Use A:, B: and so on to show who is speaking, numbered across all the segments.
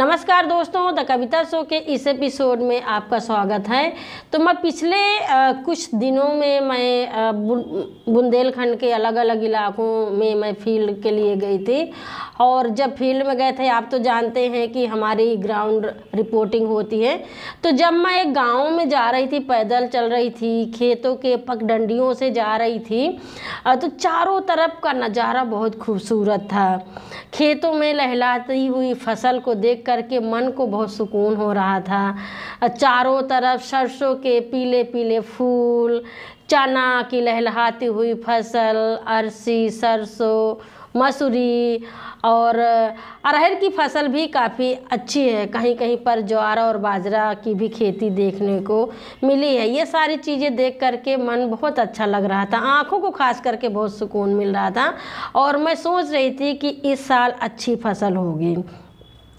A: नमस्कार दोस्तों the Kavita show के इस एपिसोड में आपका स्वागत है तो मैं पिछले आ, कुछ दिनों में मैं बुंदेलखंड के अलग अलग इलाकों में मैं फील्ड के लिए गई थी और जब फील्ड में गए थे आप तो जानते हैं कि हमारी ग्राउंड रिपोर्टिंग होती है तो जब मैं एक गाँव में जा रही थी पैदल चल रही थी खेतों के पगडंडियों से जा रही थी आ, तो चारों तरफ का नज़ारा बहुत खूबसूरत था खेतों में लहलाती हुई फसल को देख करके मन को बहुत सुकून हो रहा था चारों तरफ सरसों के पीले पीले फूल चना की लहलहाती हुई फसल अरसी सरसों मसूरी और अरहर की फसल भी काफ़ी अच्छी है कहीं कहीं पर ज्वार और बाजरा की भी खेती देखने को मिली है ये सारी चीज़ें देख करके मन बहुत अच्छा लग रहा था आँखों को खास करके बहुत सुकून मिल रहा था और मैं सोच रही थी कि इस साल अच्छी फसल होगी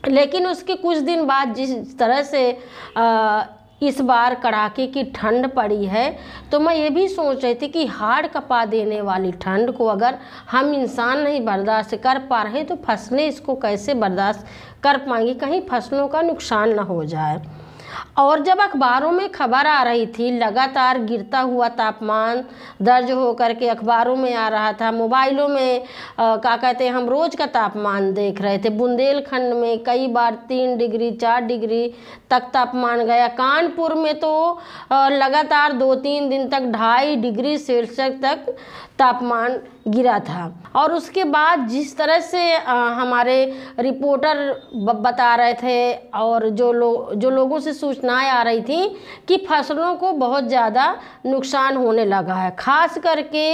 A: लेकिन उसके कुछ दिन बाद जिस तरह से आ, इस बार कड़ाके की ठंड पड़ी है तो मैं ये भी सोच रही थी कि हाड़ कपा देने वाली ठंड को अगर हम इंसान नहीं बर्दाश्त कर पा रहे तो फसलें इसको कैसे बर्दाश्त कर पाएंगी कहीं फसलों का नुकसान ना हो जाए और जब अखबारों में खबर आ रही थी लगातार गिरता हुआ तापमान दर्ज होकर के अखबारों में आ रहा था मोबाइलों में क्या कहते हैं हम रोज़ का तापमान देख रहे थे बुंदेलखंड में कई बार तीन डिग्री चार डिग्री तक तापमान गया कानपुर में तो लगातार दो तीन दिन तक ढाई डिग्री सेल्सियस तक तापमान गिरा था और उसके बाद जिस तरह से हमारे रिपोर्टर बता रहे थे और जो लोग जो लोगों से सूचनाएं आ रही थी कि फसलों को बहुत ज़्यादा नुकसान होने लगा है ख़ास करके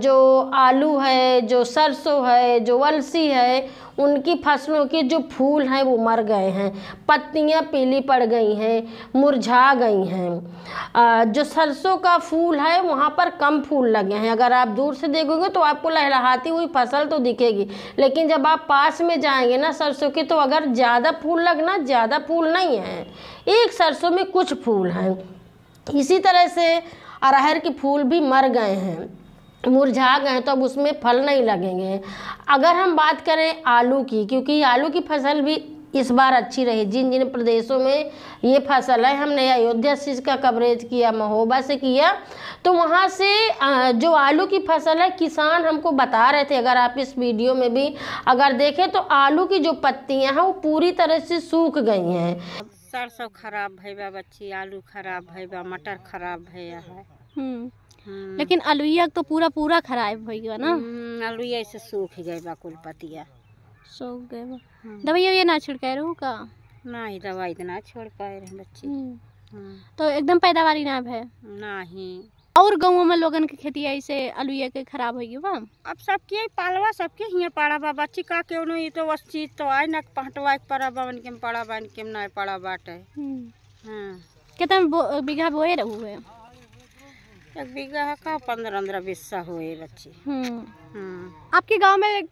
A: जो आलू है जो सरसों है जो अलसी है उनकी फसलों के जो फूल हैं वो मर गए हैं पत्तियां पीली पड़ गई हैं मुरझा गई हैं जो सरसों का फूल है वहाँ पर कम फूल लगे हैं अगर आप दूर से देखोगे तो आपको लहलहाती हुई फसल तो दिखेगी लेकिन जब आप पास में जाएंगे ना सरसों के तो अगर ज़्यादा फूल लगना ज़्यादा फूल नहीं है एक सरसों में कुछ फूल हैं इसी तरह से अरहर के फूल भी मर गए हैं मुरझा गए तो अब उसमें फल नहीं लगेंगे अगर हम बात करें आलू की क्योंकि आलू की फसल भी इस बार अच्छी रही जिन जिन प्रदेशों में ये फसल है हमने अयोध्या से इसका कवरेज किया महोबा से किया तो वहाँ से जो आलू की फसल है किसान हमको बता रहे थे अगर आप इस वीडियो में भी अगर देखें तो आलू की जो पत्तियाँ हैं वो पूरी तरह से सूख गई हैं सरसों खराब भैया बच्ची आलू खराब भैया मटर खराब भैया है हम्म। लेकिन अलुइया तो पूरा पूरा खराब हो गया ना हम्म, अलुइया से सूख गए बा कुल पतिया सूख गए बा हम्म। दवाई ये तो ना छिड़के रहूँ का ना ही दवाई इतना छोड़ पाए रहे बच्चे तो एकदम पैदावारी ना है ना ही और गाँव में लोगन के खेती ऐसे आलूया के खराब होगी बा अब सबके पालवा सबके हिया पड़ा बा बच्ची का के उन्हें तो बस चीज तो आए ना पहटवा के पड़ा बा उनके पड़ा बा उनके ना पड़ा बाटे कितना बीघा बोए रहू है एक बीघा का पंद्रह पंद्रह बीस सा हुए बच्चे हम्म। हाँ। आपके गांव में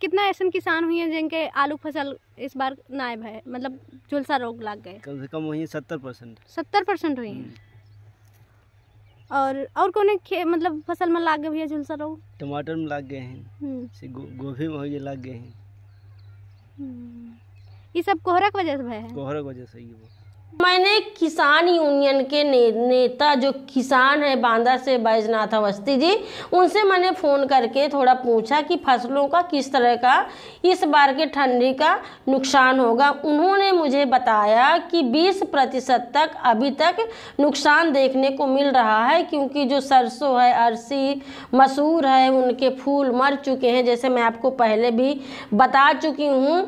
A: कितना ऐसे किसान हुए हैं जिनके आलू फसल इस बार नायब है मतलब झुलसा रोग लग गए कम से कम वही सत्तर परसेंट सत्तर परसेंट हुई हैं हम्म। और और कौन मतलब फसल में लाग गए भैया झुलसा रोग टमाटर में लाग गए हैं हम्म। गोभी में ये लाग गए हैं ये सब कोहरा की वजह से है कोहरा की वजह से ये मैंने किसान यूनियन के ने, नेता जो किसान है बांदा से बैजनाथ अवस्थी जी उनसे मैंने फ़ोन करके थोड़ा पूछा कि फसलों का किस तरह का इस बार के ठंडी का नुकसान होगा उन्होंने मुझे बताया कि 20 प्रतिशत तक अभी तक नुकसान देखने को मिल रहा है क्योंकि जो सरसों है अरसी मसूर है उनके फूल मर चुके हैं जैसे मैं आपको पहले भी बता चुकी हूँ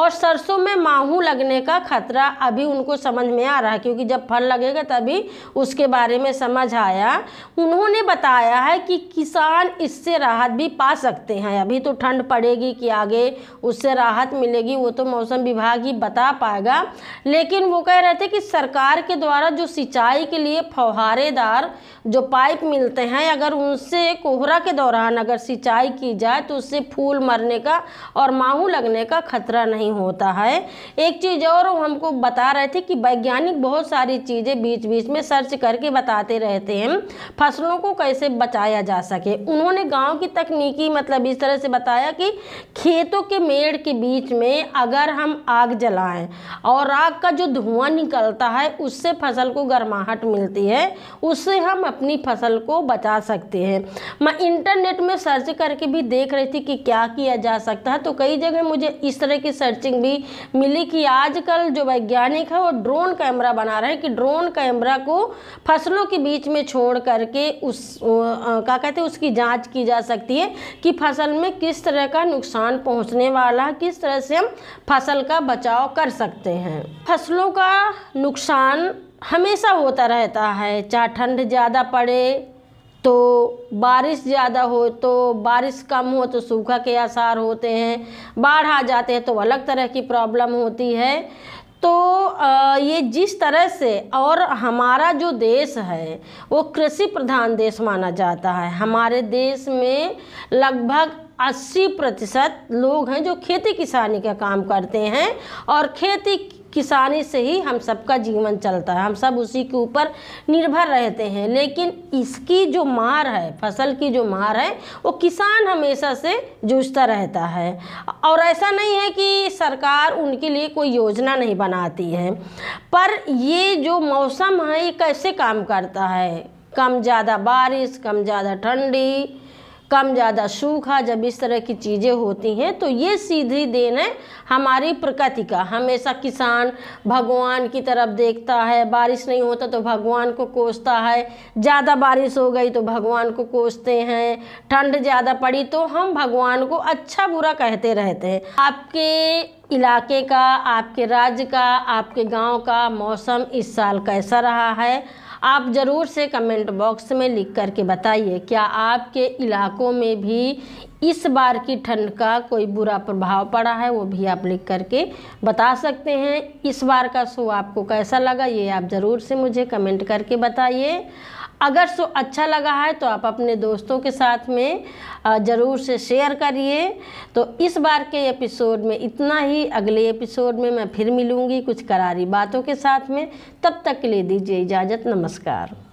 A: और सरसों में माहू लगने का खतरा अभी उनको समझ समझ में आ रहा है क्योंकि जब फल लगेगा तभी उसके बारे में समझ आया उन्होंने बताया है कि किसान इससे राहत भी पा सकते हैं अभी तो ठंड पड़ेगी कि आगे उससे राहत मिलेगी वो तो मौसम विभाग ही बता पाएगा लेकिन वो कह रहे थे कि सरकार के द्वारा जो सिंचाई के लिए फौहारेदार जो पाइप मिलते हैं अगर उनसे कोहरा के दौरान अगर सिंचाई की जाए तो उससे फूल मरने का और माहू लगने का खतरा नहीं होता है एक चीज़ और हमको बता रहे थे कि वैज्ञानिक बहुत सारी चीज़ें बीच बीच में सर्च करके बताते रहते हैं फसलों को कैसे बचाया जा सके उन्होंने गांव की तकनीकी मतलब इस तरह से बताया कि खेतों के मेड़ के बीच में अगर हम आग जलाएं और आग का जो धुआं निकलता है उससे फसल को गर्माहट मिलती है उससे हम अपनी फसल को बचा सकते हैं मैं इंटरनेट में सर्च करके भी देख रही थी कि क्या किया जा सकता है तो कई जगह मुझे इस तरह की सर्चिंग भी मिली कि आजकल जो वैज्ञानिक है वो ड्रोन ड्रोन कैमरा बना रहे हैं कि ड्रोन कैमरा को फसलों के बीच में छोड़ करके उस क्या कहते हैं उसकी जांच की जा सकती है कि फसल में किस तरह का नुकसान पहुंचने वाला है किस तरह से हम फसल का बचाव कर सकते हैं फसलों का नुकसान हमेशा होता रहता है चाहे ठंड ज़्यादा पड़े तो बारिश ज़्यादा हो तो बारिश कम हो तो सूखा के आसार होते हैं बाढ़ आ जाते हैं तो अलग तरह की प्रॉब्लम होती है तो ये जिस तरह से और हमारा जो देश है वो कृषि प्रधान देश माना जाता है हमारे देश में लगभग 80 प्रतिशत लोग हैं जो खेती किसानी का काम करते हैं और खेती किसानी से ही हम सबका जीवन चलता है हम सब उसी के ऊपर निर्भर रहते हैं लेकिन इसकी जो मार है फसल की जो मार है वो किसान हमेशा से जूझता रहता है और ऐसा नहीं है कि सरकार उनके लिए कोई योजना नहीं बनाती है पर ये जो मौसम है ये कैसे काम करता है कम ज़्यादा बारिश कम ज़्यादा ठंडी कम ज़्यादा सूखा जब इस तरह की चीज़ें होती हैं तो ये सीधी देन है हमारी प्रकृति का हमेशा किसान भगवान की तरफ देखता है बारिश नहीं होता तो भगवान को कोसता है ज़्यादा बारिश हो गई तो भगवान को कोसते हैं ठंड ज़्यादा पड़ी तो हम भगवान को अच्छा बुरा कहते रहते हैं आपके इलाके का आपके राज्य का आपके गांव का मौसम इस साल कैसा रहा है आप ज़रूर से कमेंट बॉक्स में लिख कर के बताइए क्या आपके इलाकों में भी इस बार की ठंड का कोई बुरा प्रभाव पड़ा है वो भी आप लिख करके बता सकते हैं इस बार का शो आपको कैसा लगा ये आप ज़रूर से मुझे कमेंट करके बताइए अगर सो अच्छा लगा है तो आप अपने दोस्तों के साथ में ज़रूर से शेयर करिए तो इस बार के एपिसोड में इतना ही अगले एपिसोड में मैं फिर मिलूँगी कुछ करारी बातों के साथ में तब तक के लिए दीजिए इजाज़त नमस्कार